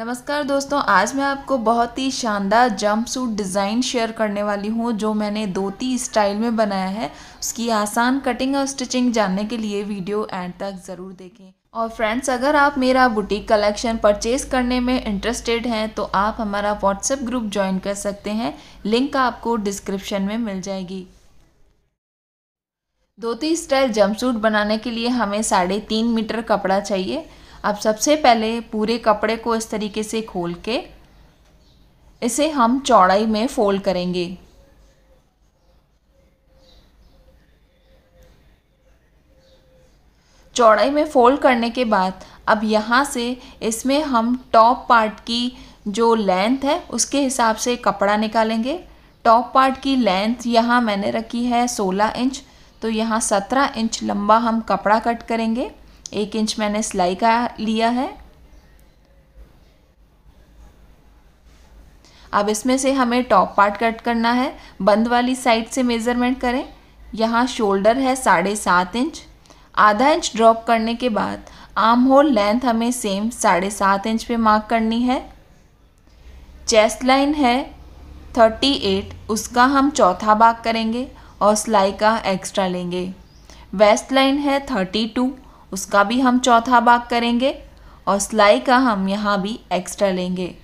नमस्कार दोस्तों आज मैं आपको बहुत ही शानदार जंप सूट डिज़ाइन शेयर करने वाली हूँ जो मैंने धोती स्टाइल में बनाया है उसकी आसान कटिंग और स्टिचिंग जानने के लिए वीडियो एंड तक ज़रूर देखें और फ्रेंड्स अगर आप मेरा बुटीक कलेक्शन परचेज करने में इंटरेस्टेड हैं तो आप हमारा व्हाट्सएप ग्रुप ज्वाइन कर सकते हैं लिंक आपको डिस्क्रिप्शन में मिल जाएगी धोती स्टाइल जंपसूट बनाने के लिए हमें साढ़े तीन मीटर कपड़ा चाहिए अब सबसे पहले पूरे कपड़े को इस तरीके से खोल के इसे हम चौड़ाई में फ़ोल्ड करेंगे चौड़ाई में फ़ोल्ड करने के बाद अब यहाँ से इसमें हम टॉप पार्ट की जो लेंथ है उसके हिसाब से कपड़ा निकालेंगे टॉप पार्ट की लेंथ यहाँ मैंने रखी है 16 इंच तो यहाँ 17 इंच लंबा हम कपड़ा कट करेंगे एक इंच मैंने सिलाई का लिया है अब इसमें से हमें टॉप पार्ट कट करना है बंद वाली साइड से मेज़रमेंट करें यहाँ शोल्डर है साढ़े सात इंच आधा इंच ड्रॉप करने के बाद आर्म होल लेंथ हमें सेम साढ़े सात इंच पे मार्क करनी है चेस्ट लाइन है थर्टी एट उसका हम चौथा भाग करेंगे और सिलाई का एक्स्ट्रा लेंगे वेस्ट लाइन है थर्टी टू उसका भी हम चौथा भाग करेंगे और सिलाई का हम यहाँ भी एक्स्ट्रा लेंगे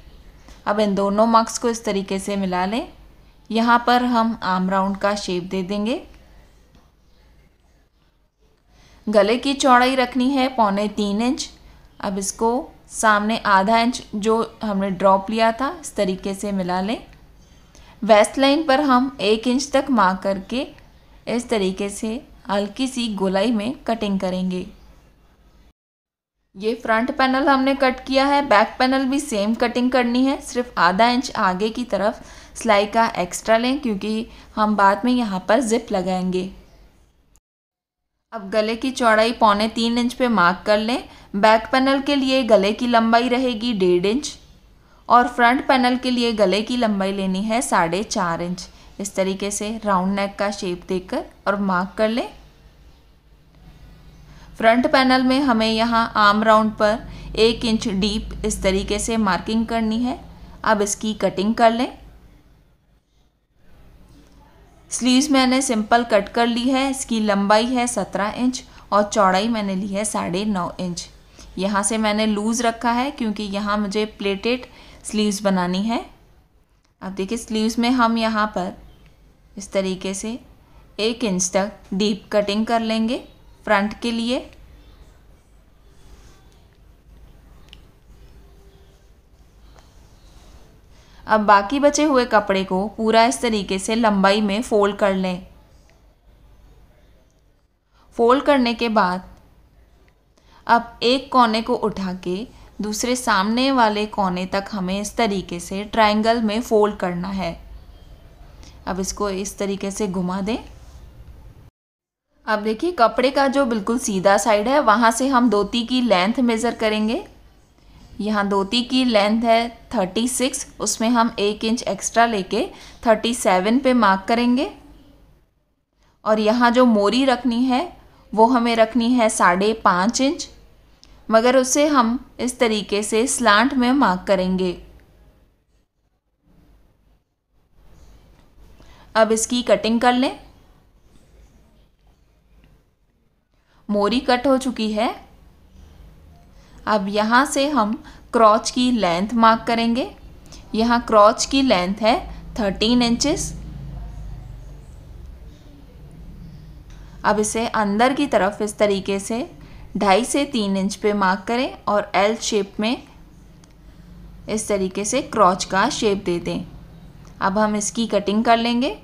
अब इन दोनों मार्क्स को इस तरीके से मिला लें यहाँ पर हम आम राउंड का शेप दे देंगे गले की चौड़ाई रखनी है पौने तीन इंच अब इसको सामने आधा इंच जो हमने ड्रॉप लिया था इस तरीके से मिला लें वेस्ट लाइन पर हम एक इंच तक मार करके इस तरीके से हल्की सी गोलाई में कटिंग करेंगे ये फ्रंट पैनल हमने कट किया है बैक पैनल भी सेम कटिंग करनी है सिर्फ आधा इंच आगे की तरफ सिलाई का एक्स्ट्रा लें क्योंकि हम बाद में यहाँ पर जिप लगाएंगे अब गले की चौड़ाई पौने तीन इंच पे मार्क कर लें बैक पैनल के लिए गले की लंबाई रहेगी डेढ़ इंच और फ्रंट पैनल के लिए गले की लंबाई लेनी है साढ़े चार इंच इस तरीके से राउंड नेक का शेप देकर और मार्क कर लें फ्रंट पैनल में हमें यहाँ आर्म राउंड पर एक इंच डीप इस तरीके से मार्किंग करनी है अब इसकी कटिंग कर लें स्लीव्स मैंने सिंपल कट कर ली है इसकी लंबाई है सत्रह इंच और चौड़ाई मैंने ली है साढ़े नौ इंच यहाँ से मैंने लूज़ रखा है क्योंकि यहाँ मुझे प्लेटेड स्लीव्स बनानी है अब देखिए स्लीव्स में हम यहाँ पर इस तरीके से एक इंच तक डीप कटिंग कर लेंगे फ्रंट के लिए अब बाकी बचे हुए कपड़े को पूरा इस तरीके से लंबाई में फोल्ड कर लें फोल्ड करने के बाद अब एक कोने को उठा के दूसरे सामने वाले कोने तक हमें इस तरीके से ट्रायंगल में फोल्ड करना है अब इसको इस तरीके से घुमा दें अब देखिए कपड़े का जो बिल्कुल सीधा साइड है वहाँ से हम धोती की लेंथ मेज़र करेंगे यहाँ धोती की लेंथ है थर्टी सिक्स उसमें हम एक इंच एक्स्ट्रा लेके थर्टी सेवन पे मार्क करेंगे और यहाँ जो मोरी रखनी है वो हमें रखनी है साढ़े पाँच इंच मगर उसे हम इस तरीके से स्लांट में मार्क करेंगे अब इसकी कटिंग कर लें मोरी कट हो चुकी है अब यहाँ से हम क्रॉच की लेंथ मार्क करेंगे यहाँ क्रॉच की लेंथ है थर्टीन इंचेस अब इसे अंदर की तरफ इस तरीके से ढाई से तीन इंच पे मार्क करें और एल शेप में इस तरीके से क्रॉच का शेप दे दें अब हम इसकी कटिंग कर लेंगे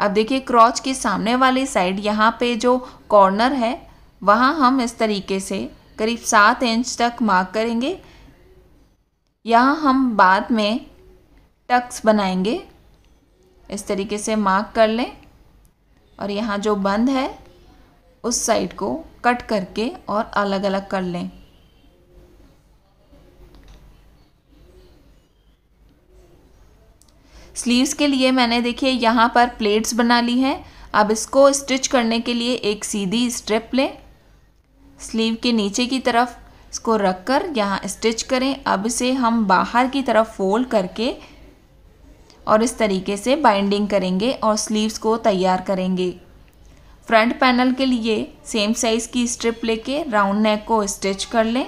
अब देखिए क्रॉच के सामने वाली साइड यहाँ पे जो कॉर्नर है वहाँ हम इस तरीके से करीब सात इंच तक मार्क करेंगे यहाँ हम बाद में टक्स बनाएंगे इस तरीके से मार्क कर लें और यहाँ जो बंद है उस साइड को कट करके और अलग अलग कर लें स्लीव्स के लिए मैंने देखिए यहाँ पर प्लेट्स बना ली हैं अब इसको स्टिच करने के लिए एक सीधी स्ट्रिप लें स्लीव के नीचे की तरफ इसको रख कर यहाँ स्टिच करें अब इसे हम बाहर की तरफ फोल्ड करके और इस तरीके से बाइंडिंग करेंगे और स्लीव्स को तैयार करेंगे फ्रंट पैनल के लिए सेम साइज़ की स्ट्रिप लेके राउंड नेक को स्टिच कर लें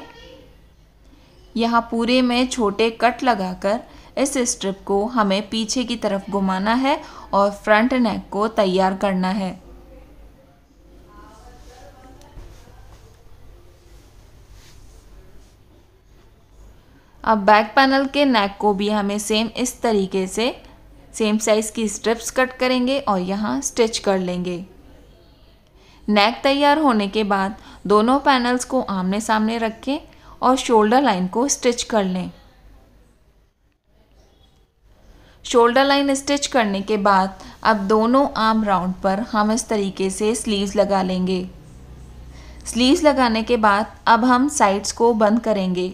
यहाँ पूरे में छोटे कट लगाकर इस स्ट्रिप को हमें पीछे की तरफ घुमाना है और फ्रंट नेक को तैयार करना है अब बैक पैनल के नेक को भी हमें सेम इस तरीके से सेम साइज़ की स्ट्रिप्स कट करेंगे और यहाँ स्टिच कर लेंगे नेक तैयार होने के बाद दोनों पैनल्स को आमने सामने रखें और शोल्डर लाइन को स्टिच कर लें शोल्डर लाइन स्टिच करने के बाद अब दोनों आर्म राउंड पर हम इस तरीके से स्लीव्स लगा लेंगे स्लीव्स लगाने के बाद अब हम साइड्स को बंद करेंगे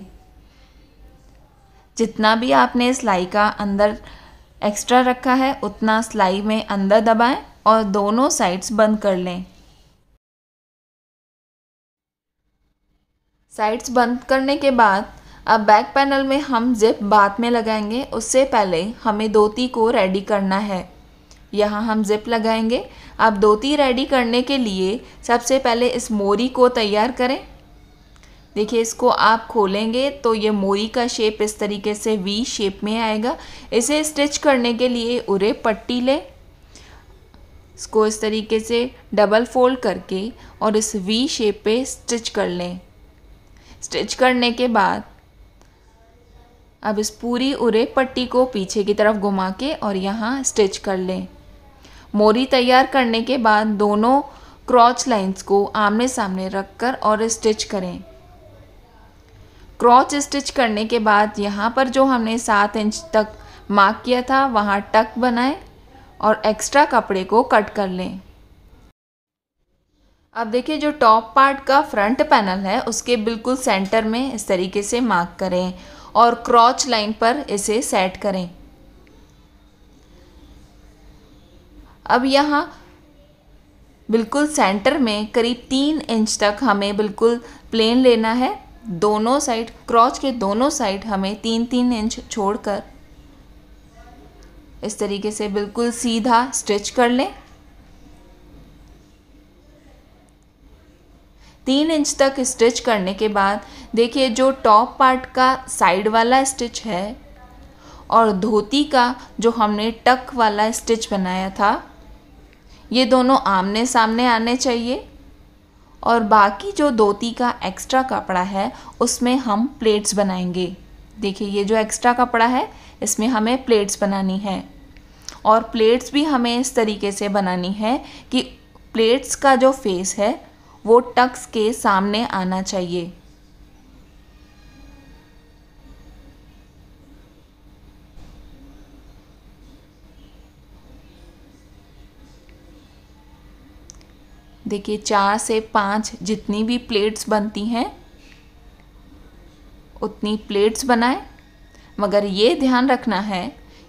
जितना भी आपने सिलाई का अंदर एक्स्ट्रा रखा है उतना सिलाई में अंदर दबाएं और दोनों साइड्स बंद कर लें साइड्स बंद करने के बाद अब बैक पैनल में हम जिप बाद में लगाएंगे उससे पहले हमें धोती को रेडी करना है यहाँ हम जिप लगाएंगे अब धोती रेडी करने के लिए सबसे पहले इस मोरी को तैयार करें देखिए इसको आप खोलेंगे तो ये मोरी का शेप इस तरीके से वी शेप में आएगा इसे स्टिच करने के लिए उरे पट्टी लें इसको इस तरीके से डबल फोल्ड करके और इस वी शेप पे स्टिच कर लें स्टिच करने के बाद अब इस पूरी उरे पट्टी को पीछे की तरफ घुमा के और यहाँ स्टिच कर लें मोरी तैयार करने के बाद दोनों क्रॉच लाइंस को आमने सामने रख कर और स्टिच करें क्रॉच स्टिच करने के बाद यहाँ पर जो हमने सात इंच तक मार्क किया था वहाँ टक बनाएं और एक्स्ट्रा कपड़े को कट कर लें अब देखिए जो टॉप पार्ट का फ्रंट पैनल है उसके बिल्कुल सेंटर में इस तरीके से मार्क करें और क्रॉच लाइन पर इसे सेट करें अब यहाँ बिल्कुल सेंटर में करीब तीन इंच तक हमें बिल्कुल प्लेन लेना है दोनों साइड क्रॉच के दोनों साइड हमें तीन तीन इंच छोड़कर इस तरीके से बिल्कुल सीधा स्टिच कर लें तीन इंच तक स्टिच करने के बाद देखिए जो टॉप पार्ट का साइड वाला स्टिच है और धोती का जो हमने टक वाला स्टिच बनाया था ये दोनों आमने सामने आने चाहिए और बाकी जो धोती का एक्स्ट्रा कपड़ा है उसमें हम प्लेट्स बनाएंगे देखिए ये जो एक्स्ट्रा कपड़ा है इसमें हमें प्लेट्स बनानी है और प्लेट्स भी हमें इस तरीके से बनानी है कि प्लेट्स का जो फेस है वो टक्स के सामने आना चाहिए देखिए चार से पांच जितनी भी प्लेट्स बनती हैं उतनी प्लेट्स बनाए मगर ये ध्यान रखना है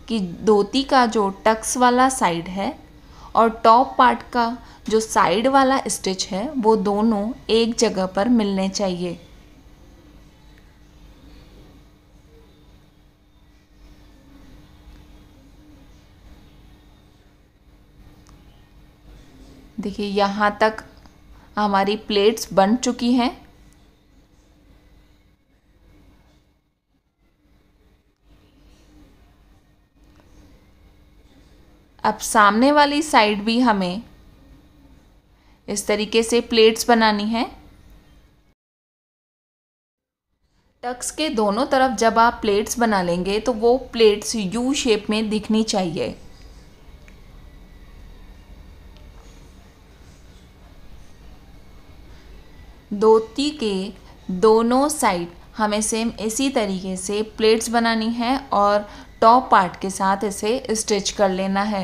कि धोती का जो टक्स वाला साइड है और टॉप पार्ट का जो साइड वाला स्टिच है वो दोनों एक जगह पर मिलने चाहिए देखिए यहाँ तक हमारी प्लेट्स बन चुकी हैं अब सामने वाली साइड भी हमें इस तरीके से प्लेट्स बनानी है टक्स के दोनों तरफ जब आप प्लेट्स बना लेंगे तो वो प्लेट्स यू शेप में दिखनी चाहिए धोती के दोनों साइड हमें सेम इसी तरीके से प्लेट्स बनानी है और टॉप पार्ट के साथ इसे स्टिच कर लेना है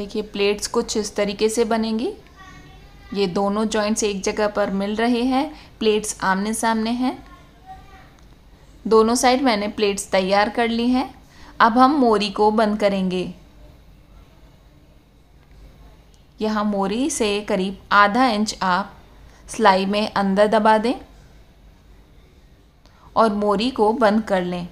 देखिए प्लेट्स कुछ इस तरीके से बनेंगी ये दोनों जॉइंट्स एक जगह पर मिल रहे हैं प्लेट्स आमने सामने हैं दोनों साइड मैंने प्लेट्स तैयार कर ली हैं अब हम मोरी को बंद करेंगे यहाँ मोरी से करीब आधा इंच आप सिलाई में अंदर दबा दें और मोरी को बंद कर लें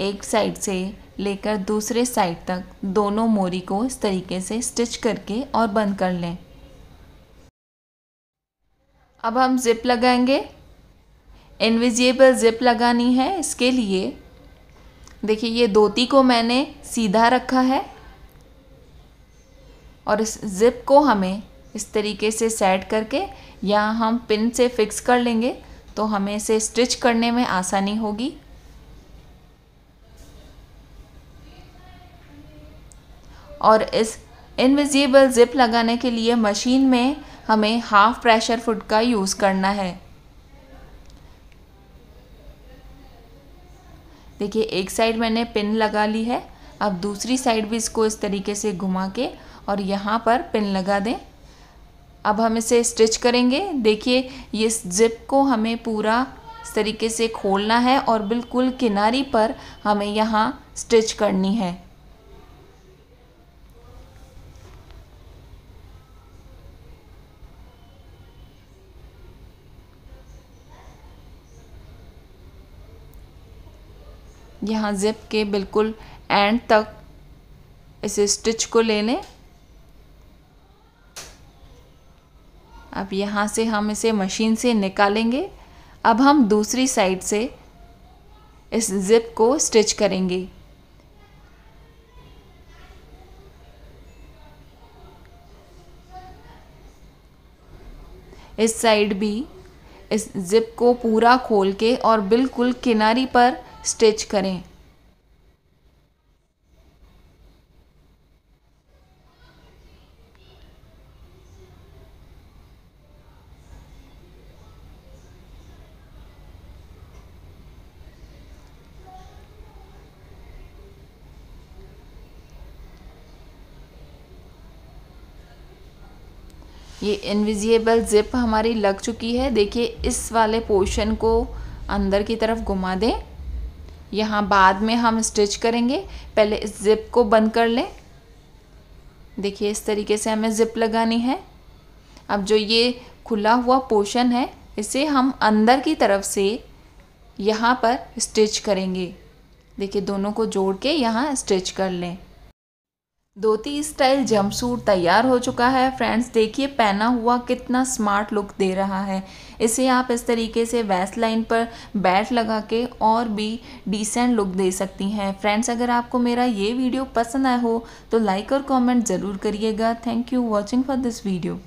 एक साइड से लेकर दूसरे साइड तक दोनों मोरी को इस तरीके से स्टिच करके और बंद कर लें अब हम ज़िप लगाएंगे इनविजिबल ज़िप लगानी है इसके लिए देखिए ये धोती को मैंने सीधा रखा है और इस ज़िप को हमें इस तरीके से सेट करके या हम पिन से फिक्स कर लेंगे तो हमें इसे स्टिच करने में आसानी होगी और इस इनविजिबल ज़िप लगाने के लिए मशीन में हमें हाफ़ प्रेशर फुट का यूज़ करना है देखिए एक साइड मैंने पिन लगा ली है अब दूसरी साइड भी इसको इस तरीके से घुमा के और यहाँ पर पिन लगा दें अब हम इसे स्टिच करेंगे देखिए ये जिप को हमें पूरा इस तरीके से खोलना है और बिल्कुल किनारी पर हमें यहाँ स्टिच करनी है यहाँ जिप के बिल्कुल एंड तक इस स्टिच को ले लें अब यहाँ से हम इसे मशीन से निकालेंगे अब हम दूसरी साइड से इस ज़िप को स्टिच करेंगे इस साइड भी इस ज़िप को पूरा खोल के और बिल्कुल किनारी पर स्टिच करें ये इनविजिबल ज़िप हमारी लग चुकी है देखिए इस वाले पोर्शन को अंदर की तरफ घुमा दें यहाँ बाद में हम स्टिच करेंगे पहले इस ज़िप को बंद कर लें देखिए इस तरीके से हमें ज़िप लगानी है अब जो ये खुला हुआ पोर्शन है इसे हम अंदर की तरफ से यहाँ पर स्टिच करेंगे देखिए दोनों को जोड़ के यहाँ स्टिच कर लें धोती स्टाइल जंपसूट तैयार हो चुका है फ्रेंड्स देखिए पहना हुआ कितना स्मार्ट लुक दे रहा है इसे आप इस तरीके से वेस्ट लाइन पर बैट लगा के और भी डिसेंट लुक दे सकती हैं फ्रेंड्स अगर आपको मेरा ये वीडियो पसंद आया हो तो लाइक और कमेंट ज़रूर करिएगा thank you watching for this video